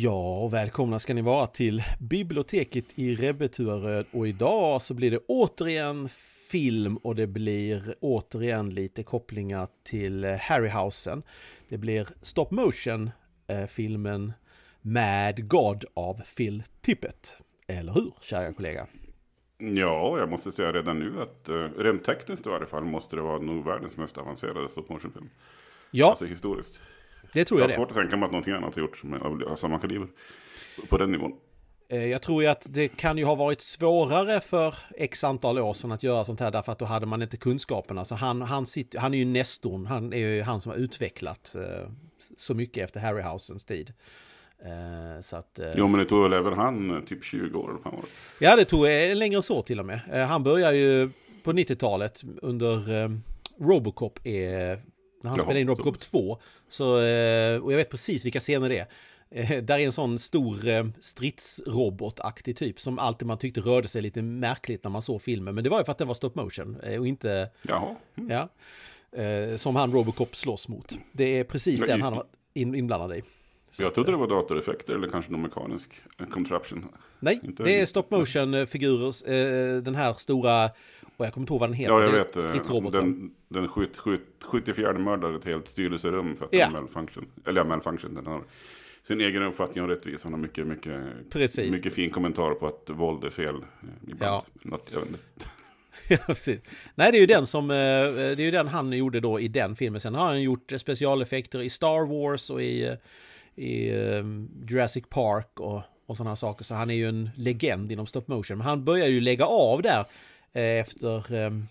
Ja, och välkomna ska ni vara till biblioteket i Rebbetuaröd och idag så blir det återigen film och det blir återigen lite kopplingar till Harryhausen. Det blir stop motion eh, filmen Mad God av Phil Tippett. Eller hur, kära kollega? Ja, jag måste säga redan nu att eh, rent tekniskt i varje fall måste det vara nog världens mest avancerade stop motion film. Ja. Alltså historiskt. Det tror jag, det. jag har svårt att tänka mig att någonting annat har gjorts av samma kaliber. På den nivån. Eh, jag tror ju att det kan ju ha varit svårare för x antal år sedan att göra sånt här därför att då hade man inte kunskaperna. Så han, han, sitter, han är ju nestorn, han är ju han som har utvecklat eh, så mycket efter Harryhausens tid. Eh, så att, jo men det tog väl även han typ 20 år? ja det tog längre än så till och med. han började ju på 90-talet under Robocop när han Jaha, spelade in Robocop 2. Så, eh, och jag vet precis vilka scener det är. Eh, där är en sån stor eh, stridsrobotaktig typ som alltid man tyckte rörde sig lite märkligt när man såg filmen. Men det var ju för att den var stop motion eh, och inte... Jaha. Mm. Ja. som han Robocop slåss mot. Det är precis Nej, den han var inblandad i. Så jag trodde det var datoreffekter eller kanske någon mekanisk contraption. Nej, inte det är stop motion-figurer. den här stora och jag kommer inte ihåg vad den heter. Ja, jag vet. Eh, stridsroboten. Den, den skjut, skjut, 74 mördar ett helt styrelserum för att yeah. den malfunction. Eller ja, malfunction. Den har sin egen uppfattning om rättvisa. Han har mycket, mycket, precis. mycket fin kommentar på att våld är fel. Eh, ibland. Ja. Något, jag vet inte. ja, precis. Nej, det är ju den som, eh, det är ju den han gjorde då i den filmen. Sen har han gjort specialeffekter i Star Wars och i, i ehm, Jurassic Park och, och sådana saker. Så han är ju en legend inom stop motion. Men han börjar ju lägga av där Eh, efter, ehm,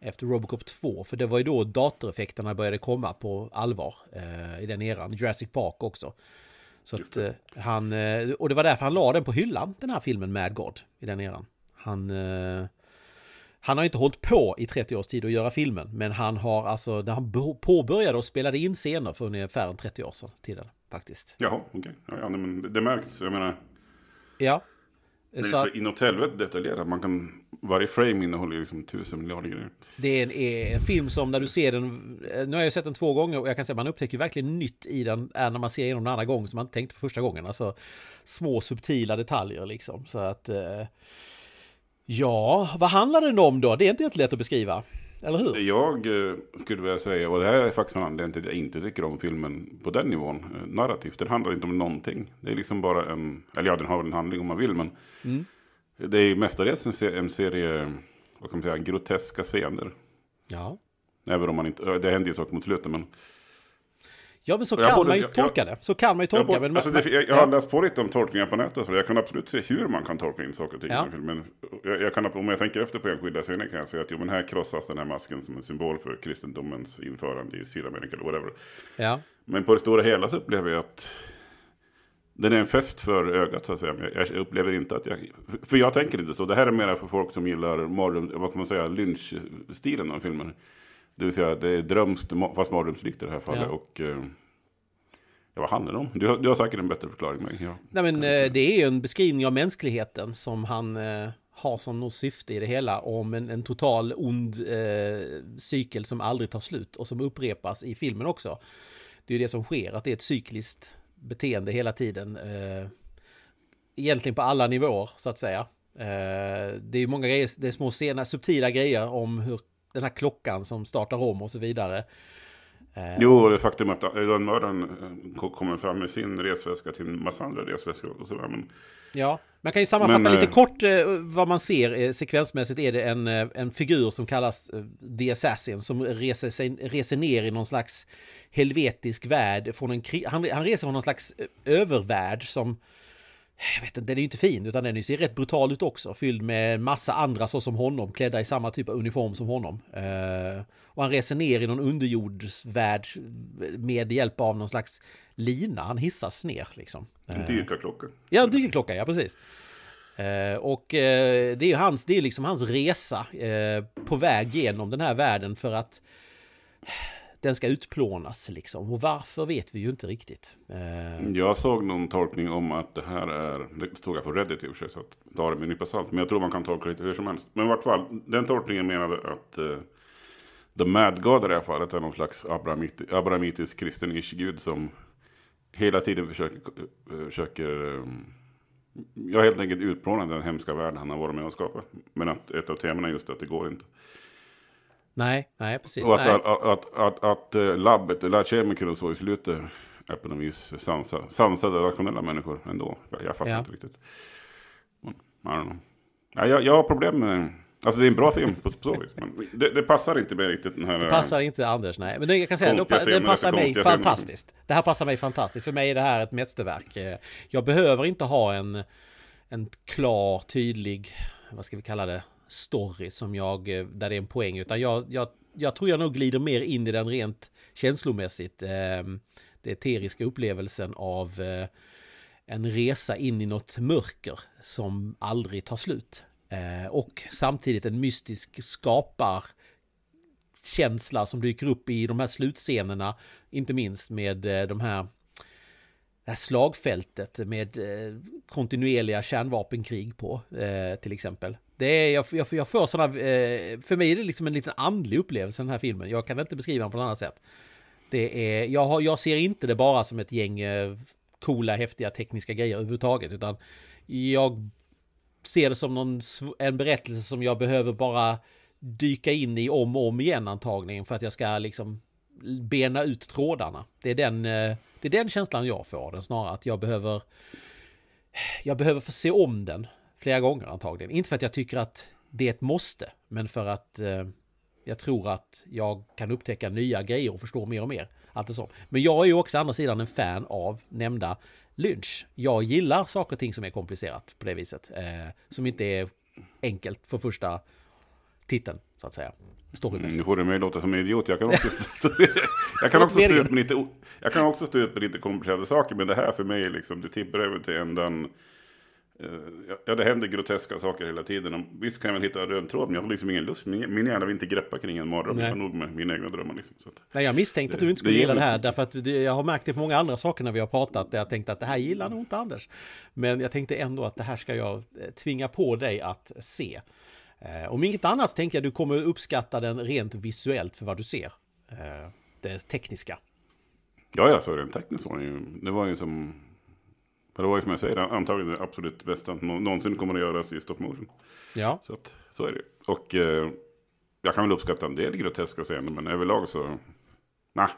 efter Robocop 2. För det var ju då datoreffekterna började komma på allvar eh, i den eran. Jurassic Park också. Så att eh, han, och det var därför han la den på hyllan, den här filmen Mad God, i den eran. Han, han har inte hållit på i 30 års tid att göra filmen, men han har alltså, när han påbörjade och spelade in scener för ungefär 30 år sedan, tiden, faktiskt. Jaha, okej. Okay. Ja, men det märks, jag menar. Ja, det är så, att, inåt helvete detaljerat. Man kan, varje frame innehåller liksom tusen miljarder grejer. Det är en, en, film som när du ser den, nu har jag sett den två gånger och jag kan säga att man upptäcker verkligen nytt i den när man ser den en annan gång som man inte tänkte på första gången. Alltså små subtila detaljer liksom. Så att, eh, ja, vad handlar den om då? Det är inte helt lätt att beskriva. Eller hur? Jag eh, skulle vilja säga, och det här är faktiskt en anledning till att jag inte tycker om filmen på den nivån. Eh, narrativt, den handlar inte om någonting. Det är liksom bara en, eller ja den har väl en handling om man vill men. Mm. Det är mestadels en, se en serie, vad kan man säga, groteska scener. Ja. Även om man inte, det händer ju saker mot slutet men. Ja, men så kan borde, man ju tolka jag, det. Så kan man ju tolka jag, men, alltså, det. Jag, jag har ja. läst på lite om tolkningar på nätet, så jag kan absolut se hur man kan tolka in saker och ting ja. i filmen. Jag, jag kan, om jag tänker efter på enskilda scener kan jag säga att jo, men här krossas den här masken som en symbol för kristendomens införande i Sydamerika eller whatever. Ja. Men på det stora hela så upplever jag att den är en fest för ögat så att säga. Jag upplever inte att jag... För jag tänker inte så. Det här är mer för folk som gillar mardröm... Vad kan man säga? Lynchstilen av filmer. Det vill säga, det är drömskt, fast mardrömslikt i det här fallet. Ja. Och, eh, Ja, vad handlar det om? Du har, du har säkert en bättre förklaring. Men jag, Nej, men eh, det är ju en beskrivning av mänskligheten som han eh, har som något syfte i det hela om en, en total ond eh, cykel som aldrig tar slut och som upprepas i filmen också. Det är ju det som sker, att det är ett cykliskt beteende hela tiden. Eh, egentligen på alla nivåer, så att säga. Eh, det är många grejer, det är små sena, subtila grejer om hur den här klockan som startar om och så vidare. Eh, jo, det faktum att lönnmördaren eh, kommer fram med sin resväska till en massa andra resväskor och sådär. Men... Ja, man kan ju sammanfatta men, lite äh... kort vad man ser. Sekvensmässigt är det en, en figur som kallas The Assassin som reser, sig, reser ner i någon slags helvetisk värld. Från en, han, han reser från någon slags övervärld som jag vet inte, den är ju inte fin utan den ser rätt brutal ut också. Fylld med massa andra så som honom, klädda i samma typ av uniform som honom. Eh, och han reser ner i någon underjordsvärld med hjälp av någon slags lina. Han hissas ner liksom. En eh. dykarklocka. Ja, en dykarklocka, ja precis. Eh, och eh, det är ju hans, det är liksom hans resa eh, på väg genom den här världen för att den ska utplånas liksom. Och varför vet vi ju inte riktigt. Eh, jag såg någon tolkning om att det här är, det stod jag på Reddit i och för sig, så att ta det med en nypa salt. Men jag tror man kan tolka lite hur som helst. Men i vart fall, den tolkningen menade att uh, The Mad God i det här fallet är någon slags abrahamit, abrahamitisk kristen gud som hela tiden försöker, eh, försöker um, jag helt enkelt utplåna den hemska värld han har varit med och skapat. Men att ett av temana är just att det går inte. Nej, nej precis. Och att, nej. Att, att, att, att, eh, labbet eller kemiker och så i slutet är på vis sansade, sansade rationella människor ändå. Jag, jag fattar ja. inte riktigt. Men, mm, jag, jag har problem med... Alltså det är en bra film på, på så vis. Men det, det, passar inte mig riktigt den här... Det passar inte Anders, nej. Men det, jag kan säga, det, det passar mig fantastiskt. Filmen. Det här passar mig fantastiskt. För mig är det här ett mästerverk. Eh, jag behöver inte ha en, en klar, tydlig, vad ska vi kalla det? story som jag, eh, där det är en poäng, utan jag, jag, jag tror jag nog glider mer in i den rent känslomässigt. Eh, det eteriska upplevelsen av eh, en resa in i något mörker som aldrig tar slut. Eh, och samtidigt en mystisk skapar känsla som dyker upp i de här slutscenerna, inte minst med eh, de här det här slagfältet med eh, kontinuerliga kärnvapenkrig på till exempel. Det är, jag, jag, jag får sådana, eh, för mig är det liksom en liten andlig upplevelse den här filmen. Jag kan inte beskriva den på något annat sätt. Det är, jag, har, jag ser inte det bara som ett gäng eh, coola, häftiga tekniska grejer överhuvudtaget, utan jag ser det som någon, en berättelse som jag behöver bara dyka in i om och om igen antagligen för att jag ska liksom bena ut trådarna. Det är den, eh, det är den känslan jag får den snarare, att jag behöver jag behöver få se om den Flera gånger antagligen. Inte för att jag tycker att det är ett måste, men för att eh, jag tror att jag kan upptäcka nya grejer och förstå mer och mer. Allt sånt. Men jag är ju också andra sidan en fan av nämnda lynch. Jag gillar saker och ting som är komplicerat på det viset. Eh, som inte är enkelt för första titeln, så att säga. Storymässigt. Mm, nu får du mig låta som en idiot. Jag kan också, jag kan också, stå, upp med lite, jag kan också stå upp med lite komplicerade saker, men det här för mig, liksom, det tippar över till ändan Eh, ja, det händer groteska saker hela tiden. Och visst kan jag väl hitta röd tråd, men jag har liksom ingen lust. Min, min hjärna vill inte greppa kring en mardröm. Jag har nog med mina egna drömmar. Liksom. Så att, Nej, jag misstänkte att du inte skulle det gilla det här, liksom. därför att jag har märkt det på många andra saker när vi har pratat. Där jag tänkte att det här gillar nog inte Anders. Men jag tänkte ändå att det här ska jag eh, tvinga på dig att se. Eh, om inget annat tänker jag att du kommer uppskatta den rent visuellt för vad du ser. Det tekniska. Ja, ja, för den tekniska. Det var ju som det var ju som jag säger, antagligen det absolut bästa någonsin kommer att göras i stop motion. Ja. Så, att, så är det. Och eh, jag kan väl uppskatta en del groteska scener, men överlag så... Nah. Nej.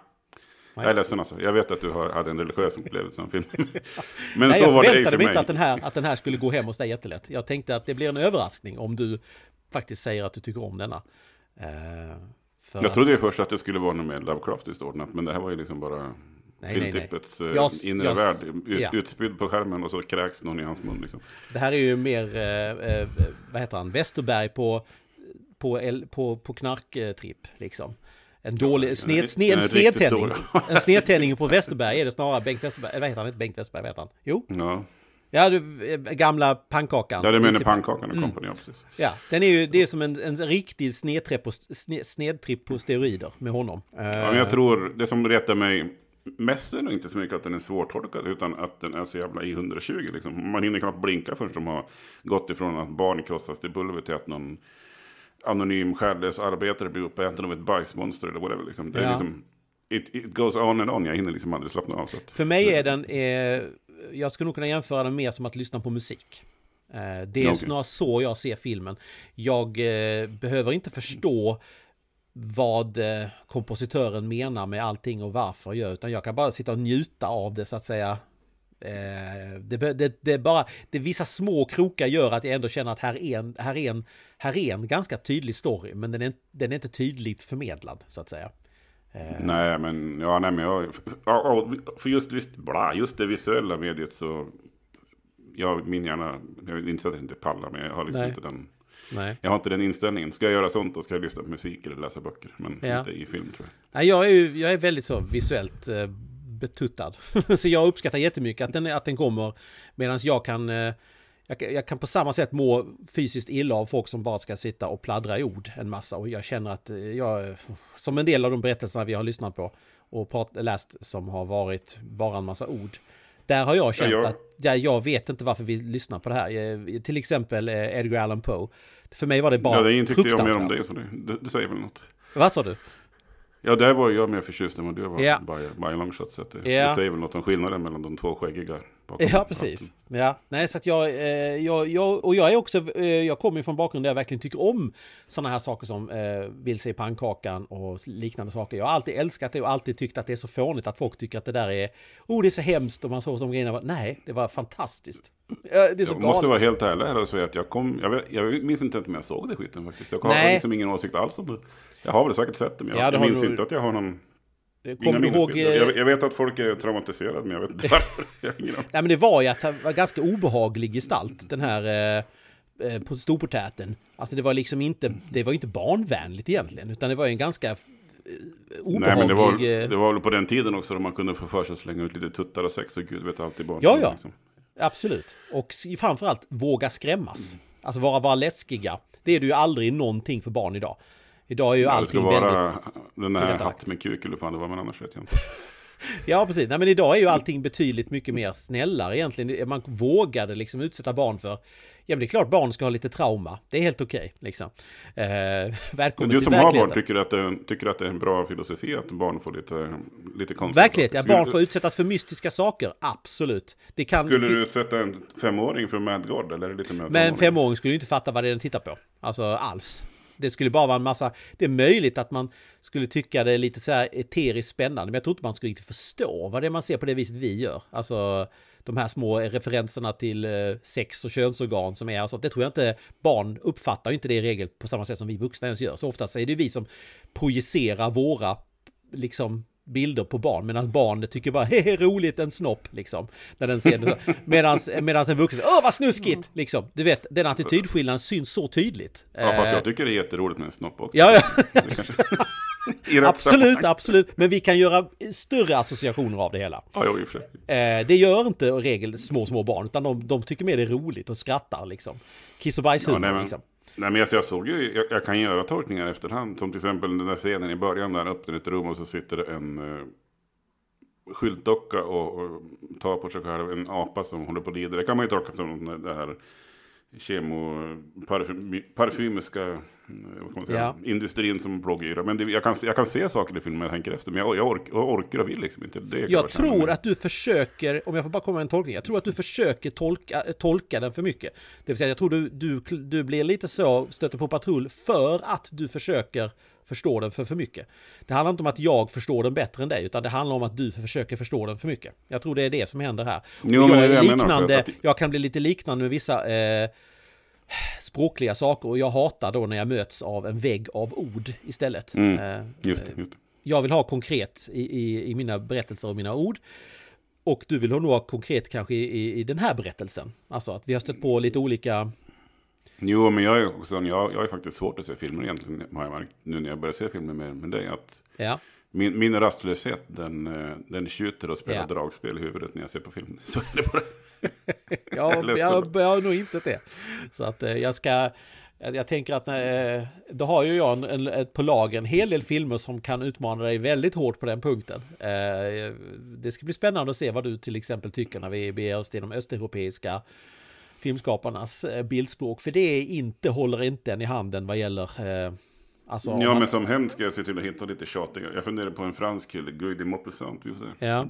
Jag är ledsen alltså. Jag vet att du har, hade en religiös upplevelse av filmen. Men Nej, så var det för mig. Jag väntade mig inte att den, här, att den här skulle gå hem hos dig jättelätt. Jag tänkte att det blir en överraskning om du faktiskt säger att du tycker om denna. Uh, för... Jag trodde ju först att det skulle vara något mer Lovecraftiskt ordnat, men det här var ju liksom bara nej, filmtippets nej, eh, Jag, inre jag, värld ut, ja. utspydd på skärmen och så kräks någon i hans mun. Liksom. Det här är ju mer, eh, eh vad heter han, Westerberg på, på, på, på knarktripp eh, liksom. En dålig, sned, sned, en snedtändning. En snedtändning på Westerberg är det snarare Bengt Westerberg, vad heter han, inte Bengt Westerberg, vad han? Jo. Ja. Ja, du, gamla pannkakan. Ja, du menar pannkakan och mm. kompani, ja, precis. Ja, den är ju, det är som en, en riktig snedtripp på, sned, snedtripp på steroider med honom. Ja, men jag tror, det som retar mig mest är det inte så mycket att den är svårtolkad utan att den är så jävla i 120 liksom. Man hinner knappt blinka förrän de har gått ifrån att barn krossas till bulver till att någon anonym skärlös arbetare blir uppäten av ett bajsmonster eller whatever liksom. Det ja. är liksom it, it, goes on and on, jag hinner liksom aldrig slappna av. Så att, För mig är den, eh, jag skulle nog kunna jämföra den mer som att lyssna på musik. Eh, det är okay. snarare så jag ser filmen. Jag eh, behöver inte förstå vad eh, kompositören menar med allting och varför gör utan jag kan bara sitta och njuta av det så att säga. Eh, det, det, det är bara, det är vissa små krokar gör att jag ändå känner att här är en, här är en, här är en ganska tydlig story men den är, den är inte tydligt förmedlad så att säga. Eh. Nej men, ja nej men jag, för just, just, bla, just det visuella mediet så, jag min hjärna, jag inser att jag inte pallar men jag har liksom nej. inte den Nej. Jag har inte den inställningen. Ska jag göra sånt då ska jag lyssna på musik eller läsa böcker. Men ja. inte i film tror jag. Nej, jag är ju, jag är väldigt så visuellt eh, betuttad. så jag uppskattar jättemycket att den, att den kommer. Medan jag kan... Eh, jag, jag, kan på samma sätt må fysiskt illa av folk som bara ska sitta och pladdra i ord en massa. Och jag känner att eh, jag, som en del av de berättelserna vi har lyssnat på och prat, läst som har varit bara en massa ord. Där har jag känt ja, jag... att jag vet inte varför vi lyssnar på det här. Till exempel Edgar Allan Poe. För mig var det bara ja, det tyckte fruktansvärt. jag mer om dig, så det, det, det säger väl något. Vad sa du? Ja, där var jag mer förtjust än vad du var. Yeah. By, by long shot. Så det, yeah. det säger väl något om skillnaden mellan de två skäggiga bakom. Ja, precis. Ja. Nej, så att jag, eh, jag, jag, och jag är också, eh, jag kommer från bakgrund där jag verkligen tycker om sådana här saker som eh, vill se pannkakan och liknande saker. Jag har alltid älskat det och alltid tyckt att det är så fånigt att folk tycker att det där är, oh det är så hemskt och man såg som grejerna, nej, det var fantastiskt. Det jag måste vara helt ärlig här och säga att jag kom, jag, jag minns inte om jag såg det skiten faktiskt. Jag har liksom ingen åsikt alls om det. Jag har väl säkert sett det, men jag, ja, jag minns nog... inte att jag har någon Eh, kommer du ihåg... Jag, eh, jag, vet att folk är traumatiserade, men jag vet inte varför. Nej, men det var ju att han var ganska obehaglig gestalt, den här... Eh, eh på Alltså det var liksom inte, det var inte barnvänligt egentligen, utan det var en ganska obehaglig... Nej, men det var, det var väl på den tiden också då man kunde få för sig att slänga ut lite tuttar och sex och gud vet allt i barn. Ja, ja. Liksom. Absolut. Och framförallt våga skrämmas. Mm. Alltså vara, vara läskiga. Det är du ju aldrig någonting för barn idag. Idag är ju ja, allting väldigt... vara den där hatt med kuk eller fan det var, men annars vet jag inte. Ja, precis. Nej, men idag är ju allting betydligt mycket mer snällare egentligen. Man vågade liksom utsätta barn för... Ja, men det är klart barn ska ha lite trauma. Det är helt okej, liksom. Eh, välkommen du som har barn, tycker att, det, tycker att det är en bra filosofi att barn får lite, lite konstiga Verklighet, ja. Barn får utsättas för mystiska saker, absolut. Det kan... Skulle du utsätta en femåring för Mad God, eller är det lite Men en femåring skulle ju inte fatta vad det är den tittar på. Alltså, alls. Det skulle bara vara en massa... Det är möjligt att man skulle tycka det är lite så här eteriskt spännande, men jag tror inte man skulle riktigt förstå vad det är man ser på det viset vi gör. Alltså de här små referenserna till eh, sex och könsorgan som är och Det tror jag inte barn uppfattar inte det i regel på samma sätt som vi vuxna ens gör. Så oftast är det vi som projicerar våra liksom bilder på barn, medan barnet tycker bara hehe roligt, en snopp liksom. När den ser det. en vuxen, åh vad snuskigt! Liksom. Du vet, den attitydskillnaden syns så tydligt. Ja, fast jag eh, tycker det är jätteroligt med en snopp också. Ja, ja. absolut, absolut. Men vi kan göra större associationer av det hela. Ja, jo, det. Eh, det gör inte i regel små, små barn, utan de, de tycker mer det är roligt och skrattar liksom. Kiss och bajshumor ja, liksom. Nej, men alltså jag såg ju, jag, jag kan göra tolkningar efterhand. Som till exempel den där scenen i början där han öppnar ett rum och så sitter det en eh, skyltdocka och, och tar på sig själv en apa som håller på att lida. Det kan man ju tolka som det här kemo, parfym, parfymiska eh, ja. industrin som blågyra. Men det, jag, kan, jag kan se saker i filmen jag tänker efter, men jag, jag, ork, jag orkar och vill liksom inte. Det jag tror att du försöker, om jag får bara komma med en tolkning, jag tror att du försöker tolka, eh, tolka den för mycket. Det vill säga, jag tror du, du, du blir lite så, stöter på patrull, för att du försöker förstår den för för mycket. Det handlar inte om att jag förstår den bättre än dig, utan det handlar om att du försöker förstå den för mycket. Jag tror det är det som händer här. Jo, jag, jag, liknande, att... jag kan bli lite liknande med vissa eh, språkliga saker och jag hatar då när jag möts av en vägg av ord istället. Mm, eh, just, just. Jag vill ha konkret i, i, i, mina berättelser och mina ord. Och du vill nog ha konkret kanske i, i, den här berättelsen. Alltså att vi har stött på lite olika Jo, men jag är också jag, jag är faktiskt svårt att se filmer egentligen, har jag märkt, nu när jag börjar se filmer med, med dig. Att ja. min, min rastlöshet, den, eh, den tjuter och spelar ja. dragspel i huvudet när jag ser på film. Så är det bara. jag, jag, jag har nog insett det. Så att eh, jag ska... Jag tänker att när, eh, då har ju jag en, en, på lager en hel del filmer som kan utmana dig väldigt hårt på den punkten. Eh, det ska bli spännande att se vad du till exempel tycker när vi beger oss till de östeuropeiska filmskaparnas eh, bildspråk. För det är inte, håller inte en i handen vad gäller... Eh, alltså, ja, men som hämnd ska jag se till att hitta lite tjatiga. Jag funderar på en fransk kille, Guy Maupassant. Ja.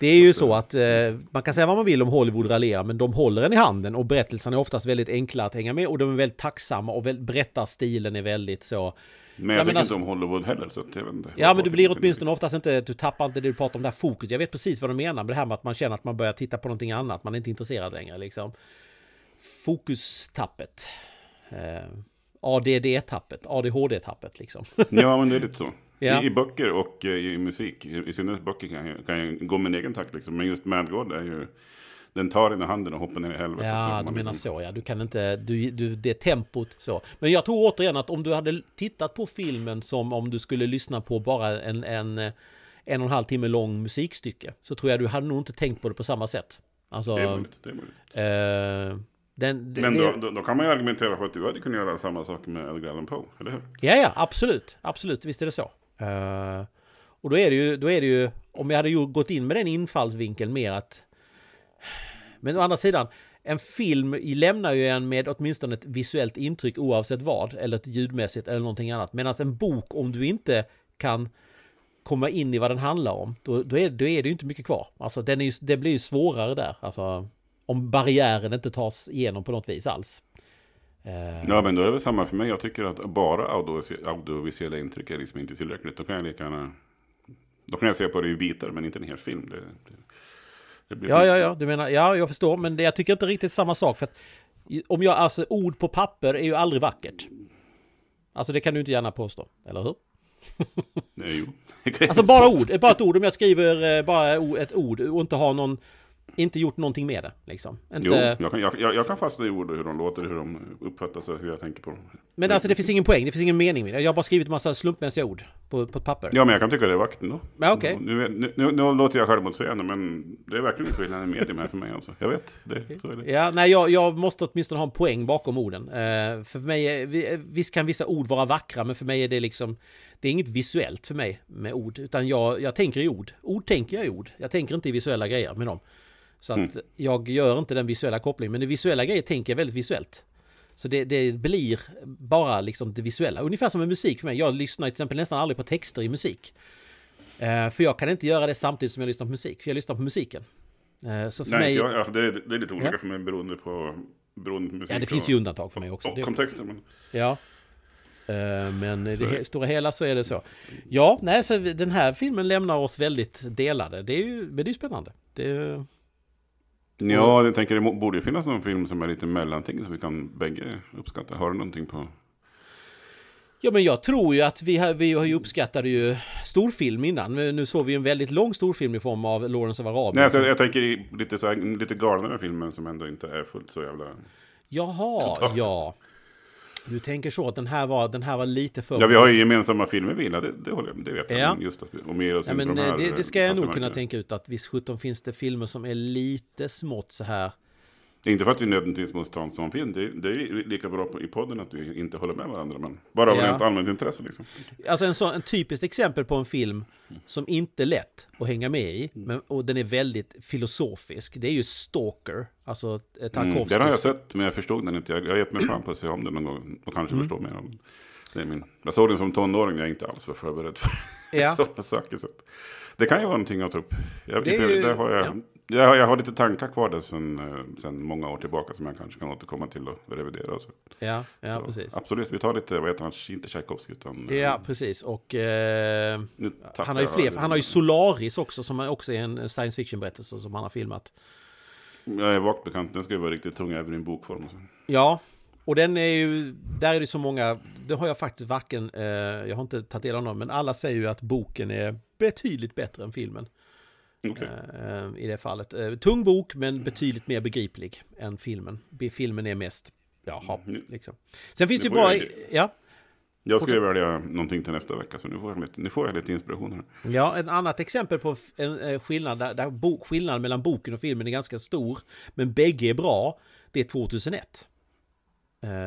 Det är ju så eh, att eh, man kan säga vad man vill om Hollywood raljerar, men de håller en i handen och berättelserna är oftast väldigt enkla att hänga med och de är väldigt tacksamma och berättarstilen är väldigt så men jag tycker inte alltså- om Hollywood heller, så jag vet inte. Ja, men du blir åtminstone oftast inte, du tappar inte det du pratar om, där fokus. Jag vet precis vad du menar med det här med att man känner att man börjar titta på någonting annat, man är inte intresserad längre liksom. Fokustappet. Eh, ADD-tappet, ADHD-tappet liksom. Ja, men det är lite så. Ja. I, I, böcker och i, eh, i musik, i, i synnerhet böcker kan jag, kan jag gå min egen takt liksom. Men just Mad God är ju den tar den i handen och hoppar ner i helvetet. Ja, du menar liksom... så ja. Du kan inte, du, du, det tempot så. Men jag tror återigen att om du hade tittat på filmen som om du skulle lyssna på bara en, en, eh, en och en halv timme lång musikstycke. Så tror jag du hade nog inte tänkt på det på samma sätt. Alltså, det är möjligt. Det är möjligt. Eh, den, men då, då, då, kan man ju argumentera för att du hade kunnat göra samma sak med Edgar Allan Poe, eller hur? Ja, ja, absolut. Absolut, visst är det så. Uh, och då är det, ju, då är det ju, om jag hade ju gått in med den infallsvinkeln mer att men å andra sidan, en film lämnar ju en med åtminstone ett visuellt intryck oavsett vad, eller ett ljudmässigt eller någonting annat. Medan en bok, om du inte kan komma in i vad den handlar om, då, då, är, då är det ju inte mycket kvar. Alltså, den är ju, det blir ju svårare där, alltså, om barriären inte tas igenom på något vis alls. Eh. Ja, men då är det väl samma för mig. Jag tycker att bara audiovisuella intryck är liksom inte tillräckligt. Då kan jag lika gärna... Då kan jag se på det i bitar, men inte en hel film. Det, det ja, ja, ja, du menar, ja, jag förstår, men jag tycker inte riktigt samma sak. För att, om jag, alltså ord på papper är ju aldrig vackert. Alltså det kan du inte gärna påstå, eller hur? Nej, jo. Alltså bara ord, bara ett ord. Om jag skriver eh, bara ett ord och inte har någon inte gjort någonting med det. Liksom. Inte... Jo, jag kan, jag, jag kan fastna i ord och hur de låter, hur de uppfattas och hur jag tänker på dem. Men alltså det finns ingen poäng, det finns ingen mening med det. Jag har bara skrivit en massa slumpmässiga ord på, på ett papper. Ja, men jag kan tycka det är vackert ändå. Ja, okay. nu, nu, nu, nu låter jag självmotsägande, men det är verkligen skillnad i medium här för mig. Alltså. Jag vet, det, så är det. Ja, nej, jag, jag måste åtminstone ha en poäng bakom orden. Uh, för mig, är, visst kan vissa ord vara vackra, men för mig är det liksom det är inget visuellt för mig med ord, utan jag, jag tänker i ord. Ord tänker jag i ord. Jag tänker inte i visuella grejer med dem. Så mm. att mm. jag gör inte den visuella kopplingen, men det visuella grejer tänker jag väldigt visuellt. Så det, det, blir bara liksom det visuella. Ungefär som med musik för mig. Jag lyssnar till exempel nästan aldrig på texter i musik. Eh, för jag kan inte göra det samtidigt som jag lyssnar på musik. För jag lyssnar på musiken. Eh, så för Nej, mig... Jag, ja, det, är, det är lite olika ja. för mig beroende på, beroende på musik. Ja, det finns ju undantag för mig också. Och kontexten. Men... Ja. Eh, men i det stora hela så är det så. Ja, nej, så den här filmen lämnar oss väldigt delade. Det är ju, men det är ju spännande. Det är, Ja, jag tänker det borde ju finnas någon film som är lite mellanting som vi kan bägge uppskatta. Har du någonting på? Ja, men jag tror ju att vi, har, vi har ju uppskattade ju storfilm innan. Nu såg vi en väldigt lång storfilm i form av Lawrence of Arabien. Nej, alltså, jag, tänker lite, lite galnare filmer som ändå inte är fullt så jävla... Jaha, Total. ja. Du tänker så, att den här var, den här var lite för... Ja, vi har ju gemensamma filmer vi det, det, det vet jag. Ja. Just att vi mer oss ja, men, in på eh, här, det, det ska jag eh, nog kunna tänka ut, att visst sjutton finns det filmer som är lite smått så här inte för att vi nödvändigtvis måste ta en sån film. Det är, det är lika bra på, i podden att vi inte håller med varandra. Men bara av ja. rent allmänt intresse liksom. Alltså en, sån, en typiskt exempel på en film som inte är lätt att hänga med i. Mm. Men, och den är väldigt filosofisk. Det är ju Stalker. Alltså Tarkovskijs... Eh, mm, den har jag sett men jag förstod den inte. Jag, jag har gett mig fram på att se om den någon gång. Och kanske mm. förstå mer om den. Det är min. Jag såg den som tonåring när jag inte alls var förberedd för ja. sådana saker. Så det kan ju vara någonting att ta upp. Jag, det, ju, det har jag, ja. Jag, jag har lite tankar kvar där sen, eh, sen många år tillbaka som jag kanske kan återkomma till och revidera. Och så. Ja, ja så, precis. Absolut, vi tar lite, vad heter han, inte Tchaikovsky utan... Eh, ja, precis. Och eh, han har ju fler, han har ju Solaris också som också är en science fiction-berättelse som han har filmat. Jag är vagt bekant, den ska ju vara riktigt tung även i en bokform. Och så. Ja, och den är ju, där är det så många, det har jag faktiskt varken, eh, jag har inte tagit del av någon, men alla säger ju att boken är betydligt bättre än filmen. Okay. Eh, I det fallet. Eh, tung bok men betydligt mer begriplig än filmen. Filmen är mest, jaha, mm, liksom. Sen finns det ju bra... Jag... Ja. Jag ska ju välja någonting till nästa vecka, så nu får jag lite, nu får jag lite inspiration här. Ja, ett annat exempel på en eh, skillnad, där, där bo, skillnaden mellan boken och filmen är ganska stor, men bägge är bra, det är 2001.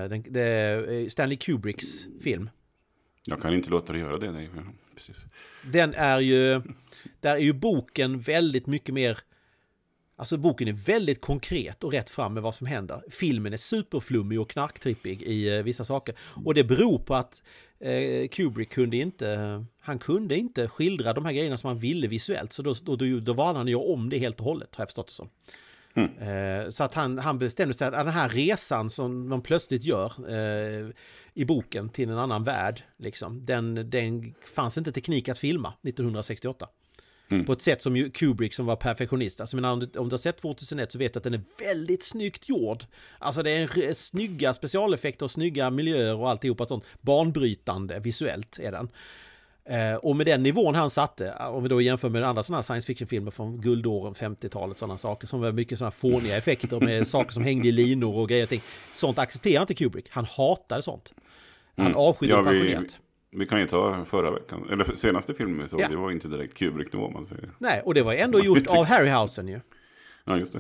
Den, det Stanley Kubricks film. Jag kan inte låta dig göra det, nej. Precis den är ju, där är ju boken väldigt mycket mer, alltså boken är väldigt konkret och rätt fram med vad som händer. Filmen är superflummig och knarktrippig i eh, vissa saker. Och det beror på att eh, Kubrick kunde inte, han kunde inte skildra de här grejerna som han ville visuellt. Så då, då, då, valde han att göra om det helt och hållet, har jag förstått det som. Mm. Eh, så att han, han bestämde sig att den här resan som man plötsligt gör eh, i boken till en annan värld, liksom, den, den fanns inte teknik att filma 1968. Mm. På ett sätt som Kubrick som var perfektionist. Alltså, men om, du, om du har sett 2001 så vet du att den är väldigt snyggt gjord. Alltså det är snygga specialeffekter och snygga miljöer och alltihopa sånt. Banbrytande visuellt är den. Eh, och med den nivån han satte, eh, om vi då jämför med andra sådana science fiction-filmer från guldåren, 50-talet, sådana saker som var mycket sådana fåniga effekter med saker som hängde i linor och grejer och ting. Sånt accepterar inte Kubrick, han hatade sånt. Han mm. avskydde ja, passionerat. Vi, vi kan ju ta förra veckan, eller senaste filmen vi såg, ja. det var inte direkt Kubrick-nivå man säger. Nej, och det var ändå gjort av Harryhausen ju. Ja, just det.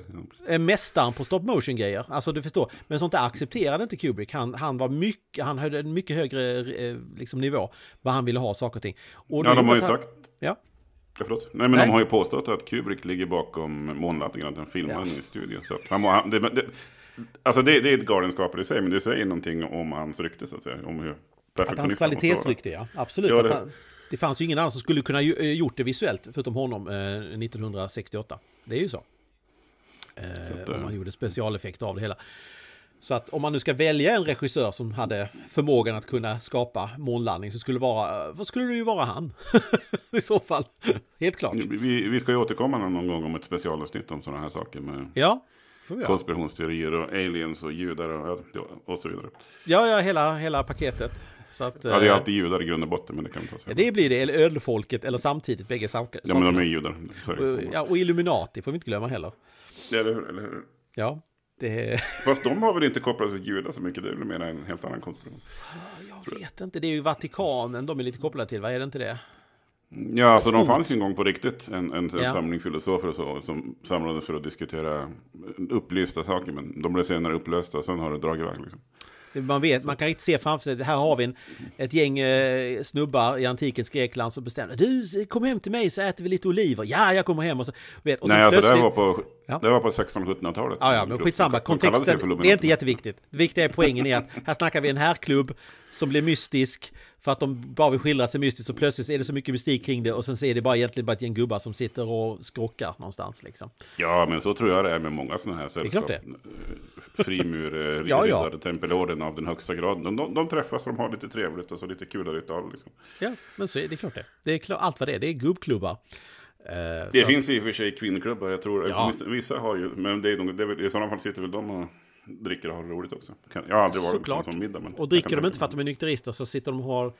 Ja, Mästaren på stop motion-grejer. Alltså du förstår. Men sånt där accepterade inte Kubrick. Han, han var mycket, han höll en mycket högre eh, liksom, nivå. Vad han ville ha saker och ting. Och ja, de har ju sagt. Ja. Ja, förlåt. Nej, men Nej. de har ju påstått att Kubrick ligger bakom månlandningen, att den filmar ja. i studio. Så att han, må, han, det, det, alltså det, det är ett galenskap i sig, men det säger någonting om hans rykte, så att säga. Om hur att hans kvalitetsrykte, ja. Absolut. Ja, det... Han, det fanns ju ingen annan som skulle kunna eh, gjort det visuellt, förutom honom, eh, 1968. Det är ju så. Eh, eh man gjorde specialeffekt av det hela. Så att om man nu ska välja en regissör som hade förmågan att kunna skapa månlandning så skulle, vara, eh, vad skulle det ju vara han. I så fall, helt klart. Vi, vi ska ju återkomma någon gång om ett specialavsnitt om sådana här saker med ja, konspirationsteorier och aliens och judar och, och så vidare. Ja, ja, hela, hela paketet. Så att, ja, det är eh, alltid judar i grund och botten, men det kan vi ta sen. Ja, det blir det, eller ölfolket, eller samtidigt, bägge saker. Ja, men de är judar. Och, ja, och Illuminati får vi inte glömma heller. Eller hur, eller hur? Ja. Det... Fast de har väl inte kopplat till judar så mycket, det är väl mer en helt annan konspiration. Jag vet jag. inte, det är ju Vatikanen de är lite kopplade till, vad är det inte det? Ja, alltså de fanns en gång på riktigt, en, en, ja. samling filosofer och så, som samlades för att diskutera upplysta saker, men de blev senare upplösta, sen har det dragit iväg liksom. Man vet, man kan inte se framför sig, här har vi en, ett gäng eh, snubbar i antikens Grekland som bestämmer, du kom hem till mig så äter vi lite oliver, ja jag kommer hem och så, vet, och så Nej, plötsligt... det var på Ja. Det var på 1600-1700-talet. Ja, ja, men skitsamma. Kontexten, det är inte jätteviktigt. Det viktiga är poängen är att här snackar vi en herrklubb som blir mystisk för att de bara vill skildra sig mystiskt och plötsligt är det så mycket mystik kring det och sen så är det bara egentligen bara ett gäng gubbar som sitter och skrockar någonstans liksom. Ja, men så tror jag det är med många sådana här sällskap. Det eh, Frimur, eh, ja, ja. tempelorden av den högsta graden. De, de, de träffas, de har lite trevligt och så lite kula ritualer liksom. Ja, men så är det klart det. Det är klart, allt vad det är, det är gubbklubbar. Eh, det så, finns i och för sig kvinnoklubbar, jag tror. Ja. Vissa har ju, men det är det är, i sådana fall sitter väl de och dricker och har roligt också. Jag har aldrig varit på en sån middag. Men och dricker de inte för att de är nykterister så sitter de och har...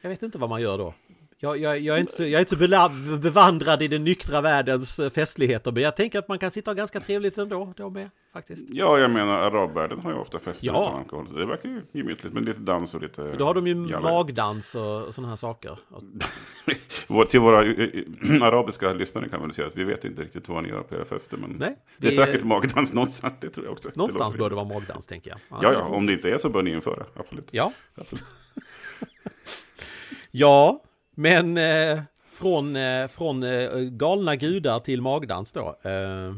Jag vet inte vad man gör då. Jag, jag, jag, är inte så, jag är inte så bevandrad i den nyktra världens eh, festligheter, men jag tänker att man kan sitta och ganska trevligt ändå, då med, faktiskt. Ja, jag menar, arabvärlden har ju ofta fester ja. utan alkohol. Det verkar ju gemytligt, men lite dans och lite... Då har de ju jalla. magdans och, sådana här saker. Till våra eh, eh, arabiska lyssnare kan man säga att vi vet inte riktigt vad ni gör på era fester, men Nej, det är säkert magdans någonstans, det tror jag också. Någonstans det bör det vara magdans, tänker jag. Annars ja, ja, alltså, om det inte är så bör ni införa, absolut. Ja. Absolut. ja. Men eh, från, eh, från eh, galna gudar till magdans då. Eh,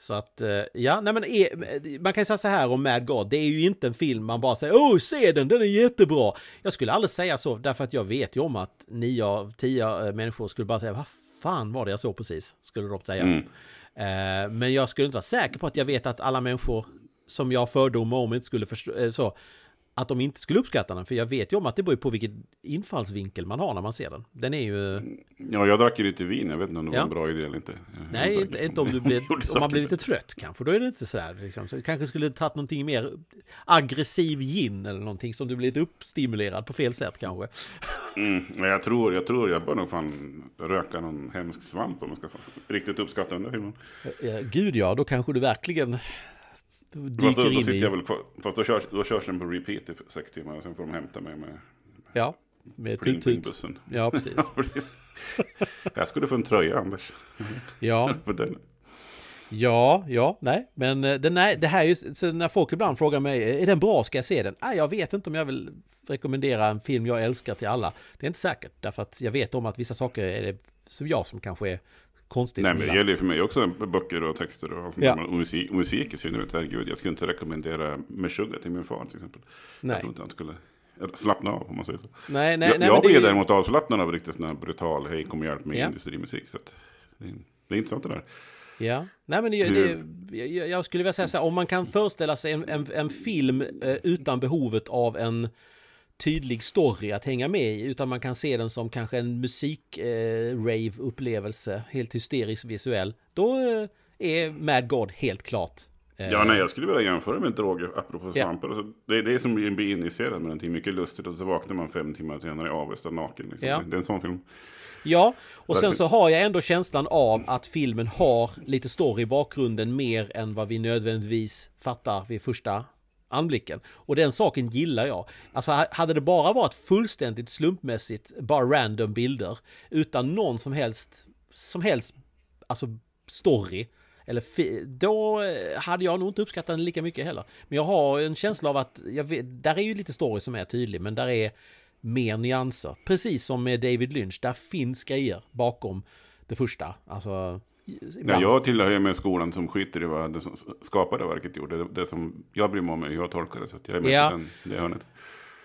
så att, eh, ja, nej men är, eh, man kan ju säga så här om Mad God, det är ju inte en film man bara säger Åh, se den, den är jättebra! Jag skulle aldrig säga så, därför att jag vet ju om att nio av tio människor skulle bara säga Vad fan var det jag såg precis? Skulle de säga. Mm. Men jag skulle inte vara säker på att jag vet att alla människor som jag har fördomar om inte skulle förstå, så, att de inte skulle uppskatta den. För jag vet ju om att det beror på vilket infallsvinkel man har när man ser den. Den är ju... Mm, ja, jag drack ju lite vin. Jag vet inte om det ja. var en bra idé eller inte. Nej, inte, inte om, du blir, om man blir lite trött kanske. Då är det inte sådär. Liksom. Så kanske skulle tagit någonting mer aggressiv gin eller någonting som du blivit uppstimulerad på fel sätt kanske. Mm, jag tror jag tror jag bör nog fan röka någon hemsk svamp om man ska riktigt uppskatta den där filmen. Eh, eh, gud ja, då kanske du verkligen då dyker då, då, sitter jag väl kvar, fast då körs, då körs den på repeat i sex timmar och sen får de hämta mig med... Ja, med tut-tut. Ja, precis. ja, precis. Jag skulle få en tröja, Anders. Ja. på den. Ja, ja, nej, men eh, den är, det här är ju, så när folk ibland frågar mig, är den bra, ska jag se den? Ah, jag vet inte om jag vill rekommendera en film jag älskar till alla. Det är inte säkert, därför att jag vet om att vissa saker är det som jag som kanske är konstigt. Nej, men det gäller ju för mig också böcker och texter och, ja. och musik, i synnerhet. Herregud, jag skulle inte rekommendera Meshuggah till min far till exempel. Nej. Jag tror inte han skulle slappna av om man säger så. Nej, nej, jag nej, jag blir ju... däremot avslappnad av riktigt sån här brutal, hej kom och hjälp mig ja. industrimusik. Så att, det, är, intressant det där. Ja, nej men det, det, jag skulle vilja säga så här, om man kan föreställa sig en, en, en film eh, utan behovet av en tydlig story att hänga med i utan man kan se den som kanske en musik-rave-upplevelse, eh, helt hysteriskt visuell. Då eh, är Mad God helt klart. Eh, ja, nej, jag skulle vilja jämföra med droger apropå ja. svamper. Alltså, det, det är som en B-initierad med någonting mycket lustigt och så vaknar man fem timmar senare i Avesta naken. Liksom. Ja. Det är en sån film. Ja, och sen så har jag ändå känslan av att filmen har lite story i bakgrunden mer än vad vi nödvändigtvis fattar vid första anblicken. Och den saken gillar jag. Alltså hade det bara varit fullständigt slumpmässigt, bara random bilder, utan någon som helst, som helst, alltså story, eller då eh, hade jag nog inte uppskattat den lika mycket heller. Men jag har en känsla av att, jag vet, där är ju lite story som är tydlig, men där är mer nyanser. Precis som med David Lynch, där finns grejer bakom det första. Alltså, Ja, jag tillhör ju med skolan som skiter i vad det som skapade verket gjorde. Det, det som jag bryr mig om är hur jag tolkar det. Så jag är med ja. den, det hörnet.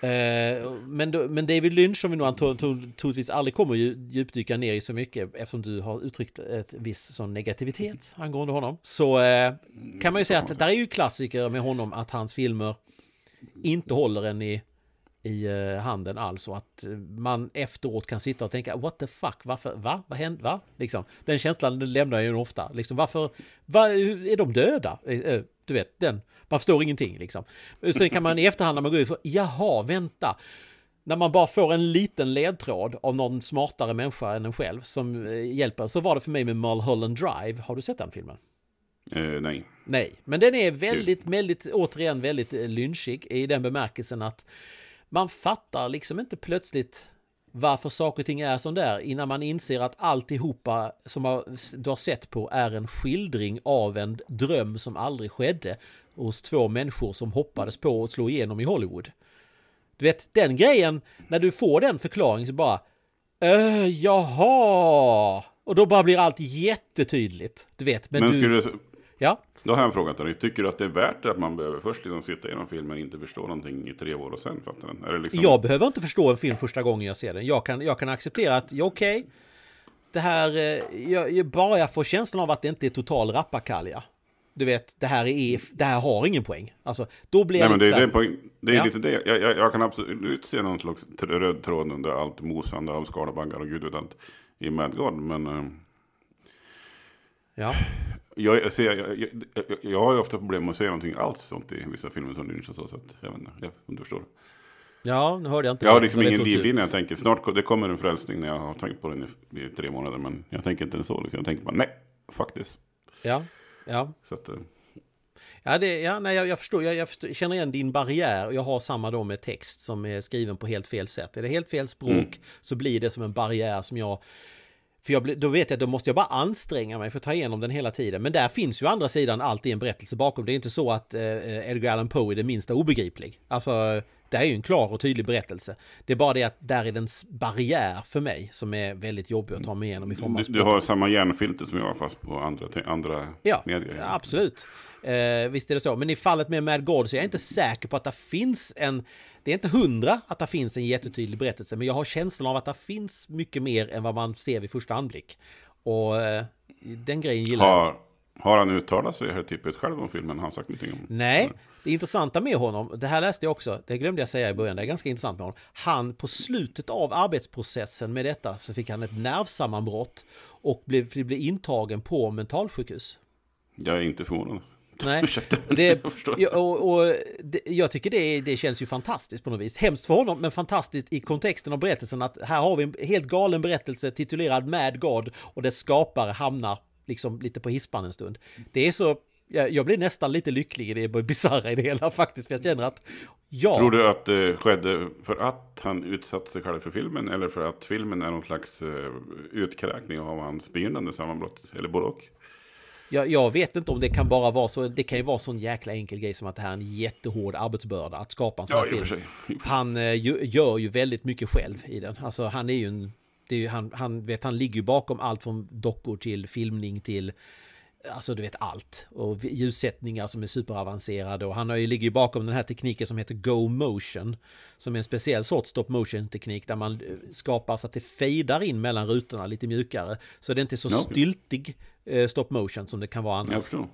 Eh, men, då, men David Lynch som vi nog troligtvis aldrig kommer djupdyka ner i så mycket eftersom du har uttryckt ett viss sån negativitet angående honom. Så eh, kan man ju säga att mm, där är ju klassiker med honom att hans filmer inte håller en i i eh, handen alls och att eh, man efteråt kan sitta och tänka what the fuck, varför, va, vad hände, va? Liksom, den känslan lämnar jag ju ofta, liksom varför, va, är de döda? Eh, du vet, den, man förstår ingenting liksom. Sen kan man i efterhand när man går ut för, jaha, vänta. När man bara får en liten ledtråd av någon smartare människa än en själv som hjälper, så var det för mig med Mulholland Drive. Har du sett den filmen? Uh, nej. Nej, men den är väldigt, väldigt, återigen väldigt lynchig i den bemärkelsen att man fattar liksom inte plötsligt varför saker och ting är som det innan man inser att alltihopa som du har sett på är en skildring av en dröm som aldrig skedde hos två människor som hoppades på att slå igenom i Hollywood. Du vet, den grejen, när du får den förklaringen så bara Öh, jaha! Och då bara blir allt jättetydligt. Du vet, men, men du... Skulle... Ja? Då har jag en fråga till dig. Tycker du att det är värt det att man behöver först liksom sitta igenom filmen, inte förstå någonting i tre år och sen fatta den? Eller liksom... Jag behöver inte förstå en film första gången jag ser den. Jag kan, jag kan acceptera att, ja, okej, okay, det här, eh, jag, jag, bara får känslan av att det inte är total rappakalja. Du vet, det här, är, det här har ingen poäng. Alltså, då blir Nej, men det, är, det poäng, det är ja. lite det. Jag, jag, jag, kan absolut se någon slags röd tråd under allt mosande av skalbaggar och gud vet allt i Mad God, men... Eh, ja jag, jag, jag, jag, jag, har ju ofta problem med att säga någonting alls sånt i vissa filmer som Lynch och så. så att, jag vet inte, jag, om du förstår. Ja, nu hörde jag inte. Jag har liksom ingen livlinje. Jag tänker snart det kommer en frälsning när jag har tänkt på den i, i tre månader. Men jag tänker inte så. Liksom. Jag tänker bara nej, faktiskt. Ja, ja. Så att, eh, Ja, det, ja nej, jag, jag förstår, jag, jag förstår, känner igen din barriär och jag har samma då med text som är skriven på helt fel sätt. Är det helt fel språk mm. så blir det som en barriär som jag för jag, då vet jag att då måste jag bara anstränga mig för att ta igenom den hela tiden. Men där finns ju å andra sidan alltid en berättelse bakom. Det är inte så att eh, Edgar Allan Poe är det minsta obegriplig. Alltså, det är ju en klar och tydlig berättelse. Det är bara det att där är den barriär för mig som är väldigt jobbig att ta mig igenom i form av du, du har samma hjärnfilter som jag fast på andra, andra ja, medier. Ja, absolut. Eh, visst är det så. Men i fallet med Mad God så är jag inte säker på att det finns en det är inte hundra att det finns en jättetydlig berättelse, men jag har känslan av att det finns mycket mer än vad man ser vid första anblick. Och eh, den grejen gillar jag. Har, han uttalat sig här tippet själv om filmen? Har han sagt någonting om Nej, det intressanta med honom, det här läste jag också, det glömde jag säga i början, det är ganska intressant med honom. Han, på slutet av arbetsprocessen med detta, så fick han ett nervsammanbrott och blev, blev intagen på mentalsjukhus. Jag är inte förvånad. Nej. Ursäkta. Det, jag, och, och det, jag tycker det, det, känns ju fantastiskt på något vis. Hemskt för honom, men fantastiskt i kontexten av berättelsen att här har vi en helt galen berättelse titulerad Mad God och dess skapare hamnar liksom lite på hispan en stund. Det är så, jag, jag blir nästan lite lycklig i det bisarra i det hela faktiskt, för jag känner att ja. Tror du att det skedde för att han utsatte sig själv för filmen eller för att filmen är någon slags eh, utkräkning av hans begynnande sammanbrott, eller både och? jag, jag, vet inte om det kan bara vara så. Det kan ju vara sån jäkla enkel grej som att det här är en jättehård arbetsbörda att skapa en sån här film. Han eh, gör ju väldigt mycket själv i den. Alltså han är ju en... Det är ju, han, han, vet, han ligger ju bakom allt från dockor till filmning till alltså du vet allt. Och ljussättningar som är superavancerade och han ligger ju bakom den här tekniken som heter Go Motion som är en speciell sorts stop motion-teknik där man eh, skapar så att det fejdar in mellan rutorna lite mjukare. Så det är inte så ja, styltig eh, stop motion som det kan vara annars. Jag,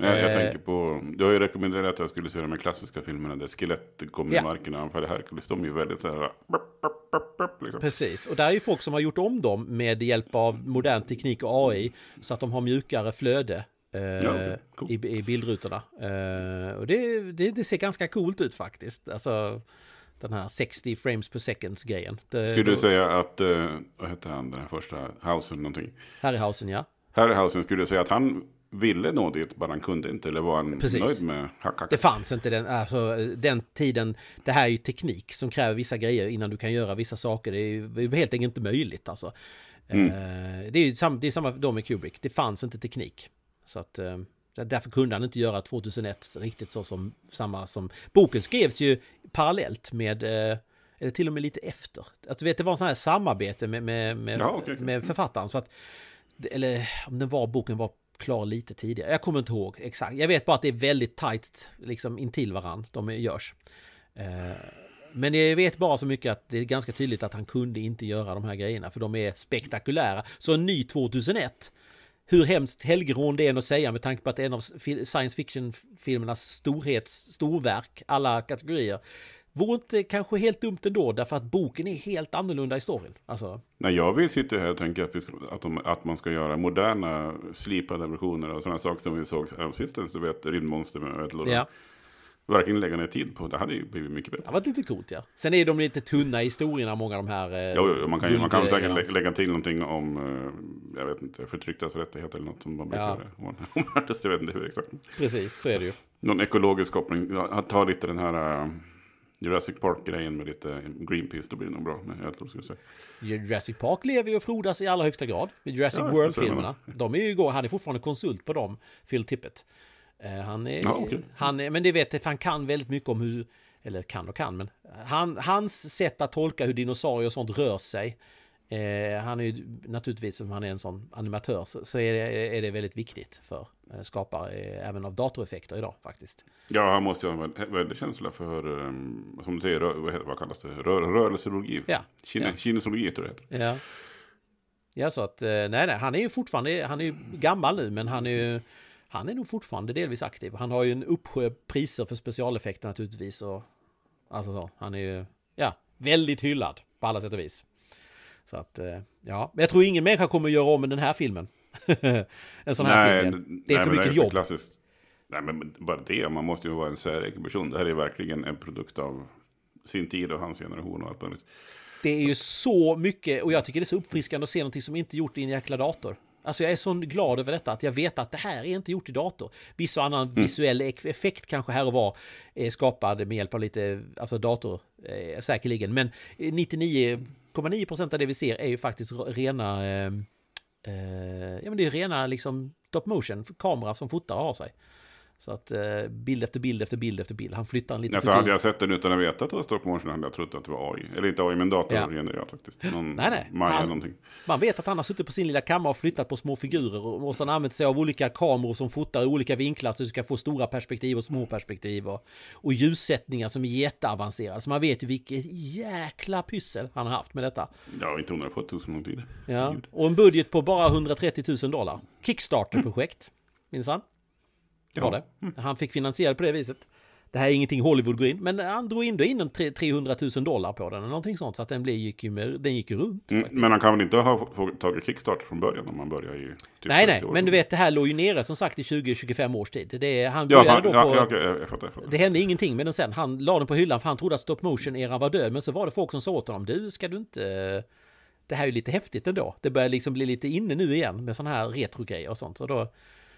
jag, jag, eh, tänker på, du har ju rekommenderat att jag skulle se de här klassiska filmerna där skelett kommer yeah. i marken, för det här de är ju väldigt så här... Liksom. Precis, och där är ju folk som har gjort om dem med hjälp av modern teknik och AI så att de har mjukare flöde eh, ja, okay. cool. i, i bildrutorna. Eh, och det, det, det, ser ganska coolt ut faktiskt. Alltså, den här 60 frames per seconds grejen. Skulle du säga att, eh, vad hette han, den här första, Hausen någonting? Harryhausen ja. Harryhausen, skulle du säga att han ville nå dit, bara han kunde inte? Eller var han Precis. nöjd med hack, hack. Det fanns inte den, alltså, den tiden. Det här är ju teknik som kräver vissa grejer innan du kan göra vissa saker. Det är ju helt enkelt inte möjligt alltså. Mm. Eh, det är ju samma, det är samma då med Kubrick. Det fanns inte teknik. Så att, eh, Därför kunde han inte göra 2001 riktigt så som samma som... Boken skrevs ju parallellt med, eh, eller till och med lite efter. Alltså, vet, det var en sån här samarbete med, med, med, ja, okay, okay. med författaren. Så att, eller om den var, boken var klar lite tidigare. Jag kommer inte ihåg exakt. Jag vet bara att det är väldigt tajt, liksom intill varandra. de görs. Eh, men jag vet bara så mycket att det är ganska tydligt att han kunde inte göra de här grejerna för de är spektakulära. Så en ny 2001 hur hemskt helgerån det är att säga med tanke på att en av science fiction-filmernas storhets, storverk, alla kategorier, vore inte kanske helt dumt ändå, därför att boken är helt annorlunda i storyn. Alltså. Nej, jag vill sitta här och tänka att, ska, att, de, att, man ska göra moderna slipade versioner av sådana saker som vi såg häromsistens, äh, du vet, rymdmonster med ödlor. Ja verkligen lägga ner tid på. Det hade ju blivit mycket bättre. Det var lite coolt ja. Sen är de lite tunna historierna, många av de här... Eh, jo, jo, man kan, man kan säkert lä lägga till någonting om, eh, jag vet inte, förtrycktas rättigheter eller något som man brukar ja. jag vet inte hur exakt. Precis, så är det ju. Någon ekologisk koppling. Ta lite den här... Eh, Jurassic Park-grejen med lite Greenpeace, då blir det nog bra. Nej, jag tror jag säga. Jurassic Park lever ju och frodas i allra högsta grad. med Jurassic ja, World-filmerna, de är ju igår, han är fortfarande konsult på dem, Phil Tippett. Eh, han är, ja, okay. Mm. han är, men det vet jag, han kan väldigt mycket om hur, eller kan och kan, men han, hans sätt att tolka hur dinosaurier och sånt rör sig. Eh, han är ju naturligtvis, som han är en sån animatör, så, är, det, är, det, väldigt viktigt för eh, skapare, även av datoreffekter idag faktiskt. Ja, han måste ju ha en väldig känsla för, som du säger, rör, vad kallas det, rör, rörelseologi? Ja. Kine, ja. Kinesologi tror jag det heter. Ja. ja, så att, nej, nej, han är ju fortfarande, han är ju gammal nu, men han är ju han är nog fortfarande delvis aktiv. Han har ju en uppsjö priser för specialeffekter naturligtvis och alltså så. Han är ju, ja, väldigt hyllad på alla sätt och vis. Så att, eh, ja, men jag tror ingen människa kommer att göra om den här filmen. en sån här film. Det är nej, för mycket är jobb. Klassiskt. Nej, men bara det. Man måste ju vara en säregen person. Det här är verkligen en produkt av sin tid och hans generation och allt möjligt. Det är ju så mycket, och jag tycker det är så uppfriskande att se någonting som inte gjort i en jäkla dator. Alltså jag är så glad över detta att jag vet att det här är inte gjort i dator. Viss och annan mm. visuell effekt kanske här och var är skapad med hjälp av lite alltså dator eh, säkerligen. Men 99,9% eh, av det vi ser är ju faktiskt rena eh, eh, ja men det är rena liksom top motion kamera som fotar av sig. Så att eh, bild efter bild efter bild efter bild. Han flyttar en lite. Ja, för hade jag sett den utan att veta att det var stop motion hade jag trott att det var AI. Eller inte AI, men datorgenererat ja. faktiskt. Någon nej, nej. Maya, han, någonting. Man vet att han har suttit på sin lilla kammare och flyttat på små figurer. Och, och sen använt sig av olika kameror som fotar i olika vinklar så du ska få stora perspektiv och små perspektiv. Och, och ljussättningar som är jätteavancerade. Så man vet ju vilket jäkla pyssel han har haft med detta. Ja, inte 170 000 lång tid. Ja, och en budget på bara 130 000 dollar. Kickstarter-projekt, mm. minsann. Det var ja. det. Han fick finansiera på det viset. Det här är ingenting Hollywood går in, men han drog in, in 300 000 dollar på den eller någonting sånt. Så att den, blev, gick, ju med, den gick ju runt. Mm, men han kan väl inte ha tagit Kickstarter från början om man börjar i... Typ nej, nej, men du vet det här låg ju nere som sagt i 20-25 års tid. Det, hände ingenting med den sen. Han la den på hyllan för han trodde att stop motion-eran var död. Men så var det folk som sa åt honom, du ska du inte... Det här är ju lite häftigt ändå. Det börjar liksom bli lite inne nu igen med sådana här retro grejer och sånt. Så då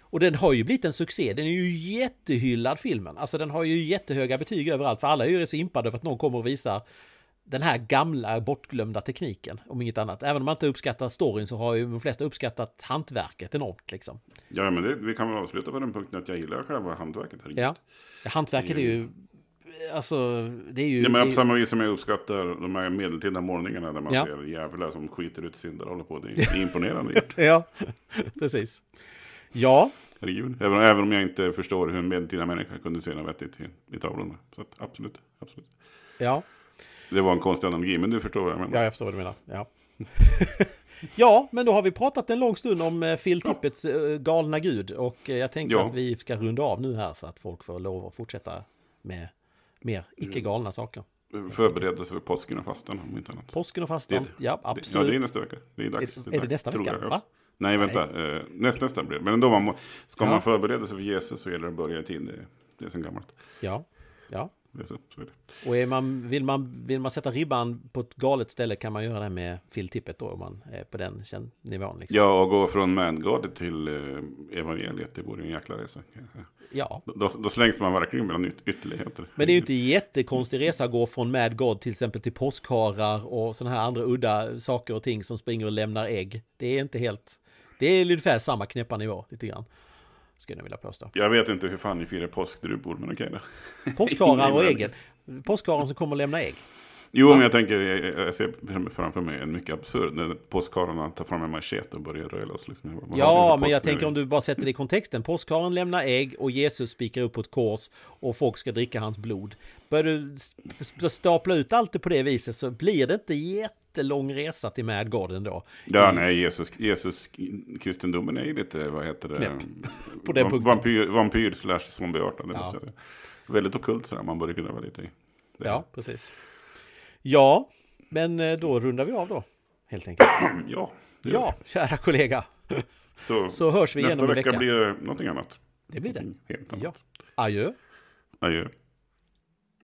och den har ju blivit en succé, den är ju jättehyllad filmen. Alltså den har ju jättehöga betyg överallt, för alla är ju så impade för att någon kommer och visar den här gamla bortglömda tekniken, om inget annat. Även om man inte uppskattar storyn så har ju de flesta uppskattat hantverket enormt. Liksom. Ja, men det, vi kan väl avsluta på den punkten att jag gillar själva hantverket. Herregud. Ja. hantverket är ju... Alltså, det är ju... Ja, men på samma vis som jag uppskattar de här medeltida målningarna där man ja. ser djävlar som skiter ut synder och håller på. Det är imponerande gjort. ja, precis. Ja. Herregud. Även, även om jag inte förstår hur en medeltida människa kunde se något vettigt i, i tavlorna. Så att, absolut, absolut. Ja. Det var en konstig analogi, men du förstår vad jag menar. Ja, jag förstår vad du menar. Ja. ja, men då har vi pratat en lång stund om Phil eh, Tippets ja. Eh, galna gud. Och eh, jag tänker ja. att vi ska runda av nu här så att folk får lov att fortsätta med mer icke-galna saker. Förbereda sig för påsken och fastan om inte annat. Påsken och fastan, det, ja absolut. Ja, det är nästa vecka. Det är dags. Är, det, är det nästa vecka? Jag. Va? Nej, vänta. Eh, Nej. nästa. blir Men ändå, man ska ja. man förbereda sig för Jesus så gäller det att börja i tid. Det, är sen gammalt. Ja, ja. Så, så och är man, vill, man, vill man sätta ribban på ett galet ställe kan man göra det med Phil då, om man är på den nivån. Liksom. Ja, och gå från Mangardet till eh, evangeliet, det vore en jäkla resa. Ja. Då, då, slängs man verkligen mellan yt ytterligheter. Men det är ju inte en jättekonstig resa att gå från Mad God till exempel till påskharar och sådana här andra udda saker och ting som springer och lämnar ägg. Det är inte helt... Det är ungefär samma knäppa nivå lite grann. Skulle jag vilja påstå. Jag vet inte hur fan ni firar påsk där du bor, men okej då. Påskharar och äggen. Påskharen som kommer att lämna ägg. Jo, men jag tänker, jag ser framför mig en mycket absurd, när påskhararna tar fram en machete och börjar röra oss. Liksom. Ja, men jag tänker om du bara sätter det i kontexten. Påskharen lämnar ägg och Jesus spikar upp på ett kors och folk ska dricka hans blod. Börjar du stapla ut allt på det viset så blir det inte jätte jättelång resa till Madgarden då. Ja, I... nej, Jesus, Jesus, kristendomen är ju lite, vad heter det? Knäpp. På den punkten. Vampyr, vampyr slash zombieartad. Ja. Väldigt ockult sådär, man borde kunna vara lite i. Ja, precis. Ja, men eh, då rundar vi av då, helt enkelt. ja. Ja, kära kollega. Så, Så hörs vi igen om en vecka. Nästa vecka blir det någonting annat. Det blir det. Helt annat. Ja. Adjö. Adjö.